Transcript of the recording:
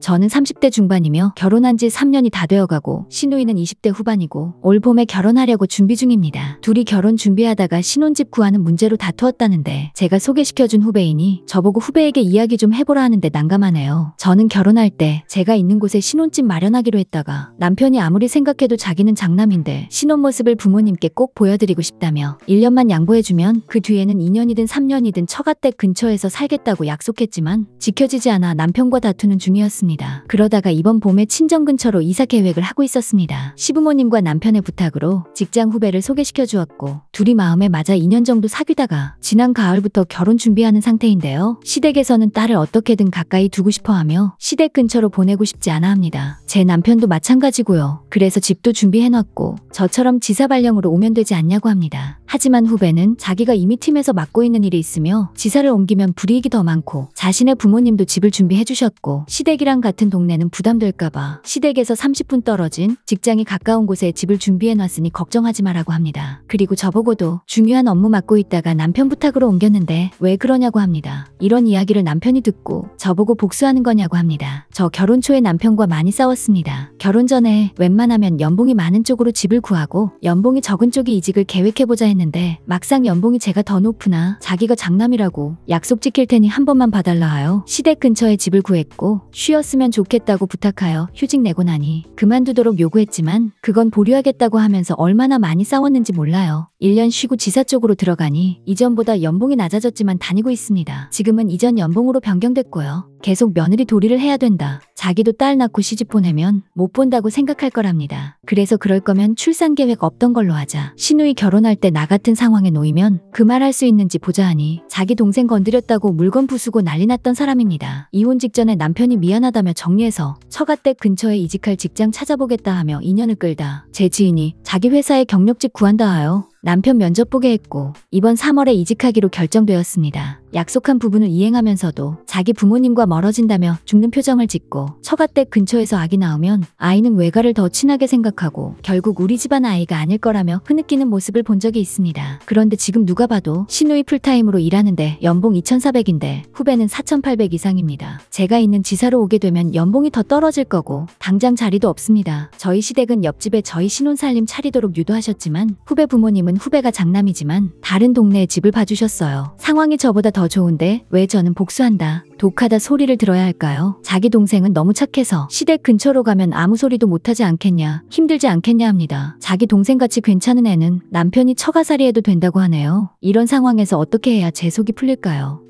저는 30대 중반이며 결혼한 지 3년이 다 되어가고 신우이는 20대 후반이고 올 봄에 결혼하려고 준비 중입니다. 둘이 결혼 준비하다가 신혼집 구하는 문제로 다투었다는데 제가 소개시켜준 후배이니 저보고 후배에게 이야기 좀 해보라 하는데 난감하네요. 저는 결혼할 때 제가 있는 곳에 신혼집 마련하기로 했다가 남편이 아무리 생각해도 자기는 장남인데 신혼 모습을 부모님께 꼭 보여드리고 싶다며 1년만 양보해주면 그 뒤에는 2년이든 3년이든 처갓댁 근처에서 살겠다고 약속했지만 지켜지지 않아 남편과 다투는 중이었습니다. 있었습니다. 그러다가 이번 봄에 친정 근처로 이사 계획을 하고 있었습니다. 시부모님과 남편의 부탁으로 직장 후배를 소개시켜 주었고 둘이 마음에 맞아 2년 정도 사귀다가 지난 가을부터 결혼 준비하는 상태인데요. 시댁에서는 딸을 어떻게든 가까이 두고 싶어 하며 시댁 근처로 보내고 싶지 않아 합니다. 제 남편도 마찬가지고요. 그래서 집도 준비해놨고 저처럼 지사 발령으로 오면 되지 않냐고 합니다. 하지만 후배는 자기가 이미 팀에서 맡고 있는 일이 있으며 지사를 옮기면 불이익이 더 많고 자신의 부모님도 집을 준비해 주셨고 시댁이랑 신랑 같은 동네는 부담될까봐 시댁에서 30분 떨어진 직장이 가까운 곳에 집을 준비해놨으니 걱정하지 마라고 합니다. 그리고 저보고도 중요한 업무 맡고 있다가 남편 부탁으로 옮겼는데 왜 그러냐고 합니다. 이런 이야기를 남편이 듣고 저보고 복수하는 거냐고 합니다. 저 결혼 초에 남편과 많이 싸웠습니다. 결혼 전에 웬만하면 연봉이 많은 쪽으로 집을 구하고 연봉이 적은 쪽이 이직을 계획해보자 했는데 막상 연봉이 제가 더 높으나 자기가 장남이라고 약속 지킬 테니 한 번만 봐달라 하여 시댁 근처에 집을 구했고 쉬었 해줬으면 좋겠다고 부탁하여 휴직 내고 나니 그만두도록 요구했지만 그건 보류하겠다고 하면서 얼마나 많이 싸웠는지 몰라요. 1년 쉬고 지사 쪽으로 들어가니 이전보다 연봉이 낮아졌지만 다니고 있습니다. 지금은 이전 연봉으로 변경됐고요. 계속 며느리 도리를 해야 된다. 자기도 딸 낳고 시집 보내면 못 본다고 생각할 거랍니다. 그래서 그럴 거면 출산 계획 없던 걸로 하자. 신우이 결혼할 때 나 같은 상황에 놓이면 그 말 할 수 있는지 보자 하니 자기 동생 건드렸다고 물건 부수고 난리 났던 사람입니다. 이혼 직전에 남편이 미안하다며 정리해서 처갓댁 근처에 이직할 직장 찾아보겠다 하며 인연을 끌다 제 지인이 자기 회사에 경력직 구한다 하여 남편 면접 보게 했고 이번 3월에 이직하기로 결정되었습니다. 약속한 부분을 이행하면서도 자기 부모님과 멀어진다며 죽는 표정을 짓고 처갓댁 근처에서 아기 낳으면 아이는 외가를 더 친하게 생각하고 결국 우리 집안 아이가 아닐 거라며 흐느끼는 모습을 본 적이 있습니다. 그런데 지금 누가 봐도 신우이 풀타임으로 일하는데 연봉 2,400인데 후배는 4,800 이상입니다. 제가 있는 지사로 오게 되면 연봉이 더 떨어질 거고 당장 자리도 없습니다. 저희 시댁은 옆집에 저희 신혼 살림 차리도록 유도하셨지만 후배 부모님은 후배가 장남이지만 다른 동네에 집을 봐주셨어요. 상황이 저보다 더 좋은데 왜 저는 복수한다. 독하다 소리를 들어야 할까요? 자기 동생은 너무 착해서 시댁 근처로 가면 아무 소리도 못하지 않겠냐 힘들지 않겠냐 합니다. 자기 동생같이 괜찮은 애는 남편이 처가살이해도 된다고 하네요. 이런 상황에서 어떻게 해야 재 속이 풀릴까요?